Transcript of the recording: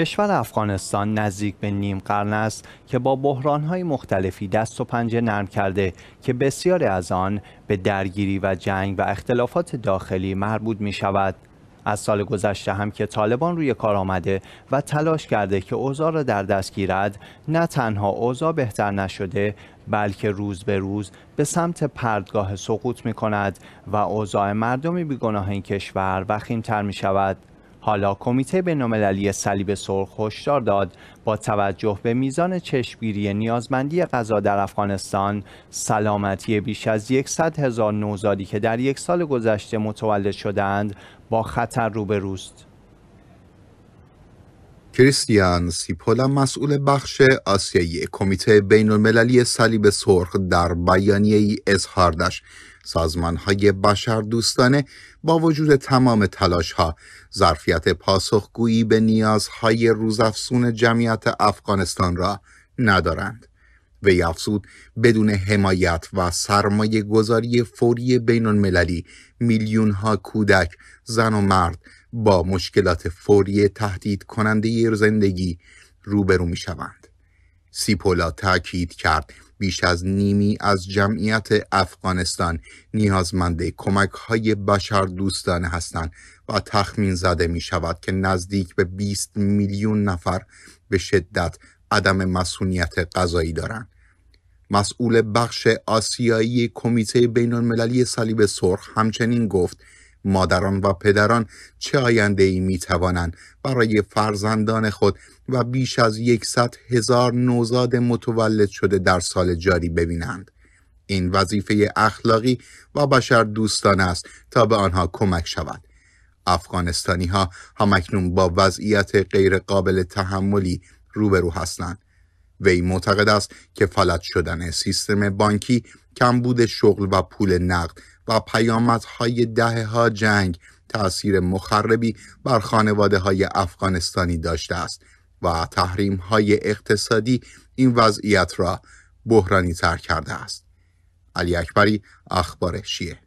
کشور افغانستان نزدیک به نیم قرن است که با بحرانهای مختلفی دست و پنجه نرم کرده که بسیاری از آن به درگیری و جنگ و اختلافات داخلی مربوط می شود. از سال گذشته هم که طالبان روی کار آمده و تلاش کرده که اوضاع را در دست گیرد نه تنها اوضاع بهتر نشده بلکه روز به روز به سمت پردگاه سقوط می کند و اوضاع مردم بیگناه این کشور وخیمتر می شود. حالا کمیته بینالمللی صلیب سرخ هشدار داد با توجه به میزان چشمگیری نیازمندی غذا در افغانستان سلامتی بیش از 100 هزار نوزادی که در یک سال گذشته متولد شدند با خطر روبروست کریستیان سیپولا مسئول بخش آسیایی کمیته بین المللی صلیب سرخ در بیانیه ای اظهار داشت سازمان های بشر دوستانه با وجود تمام تلاش ها ظرفیت پاسخگویی به نیازهای روزافزون جمعیت افغانستان را ندارند. و افزود بدون حمایت و سرمایه گذاری فوری بین المللی میلیون ها کودک، زن و مرد با مشکلات فوری تهدید کننده زندگی روبرو می شوند. سیپولا تاکید کرد بیش از نیمی از جمعیت افغانستان نیازمند کمک های بشر دوستانه هستند و تخمین زده می شود که نزدیک به 20 میلیون نفر به شدت عدم مسئولیت غذایی دارند. مسئول بخش آسیایی کمیته بین المللی صلیب سرخ همچنین گفت مادران و پدران چه آینده ای می توانند برای فرزندان خود و بیش از یکصد هزار نوزاد متولد شده در سال جاری ببینند. این وظیفه اخلاقی و بشر دوستان است تا به آنها کمک شود. افغانستانی ها همکنون با وضعیت غیرقابل تحملی روبرو هستند. وی معتقد است که فلج شدن سیستم بانکی کمبود شغل و پول نقد و پیامدهای دهه ها جنگ تأثیر مخربی بر خانواده های افغانستانی داشته است و تحریم های اقتصادی این وضعیت را بحرانی تر کرده است. علی اکبری اخبار شیه.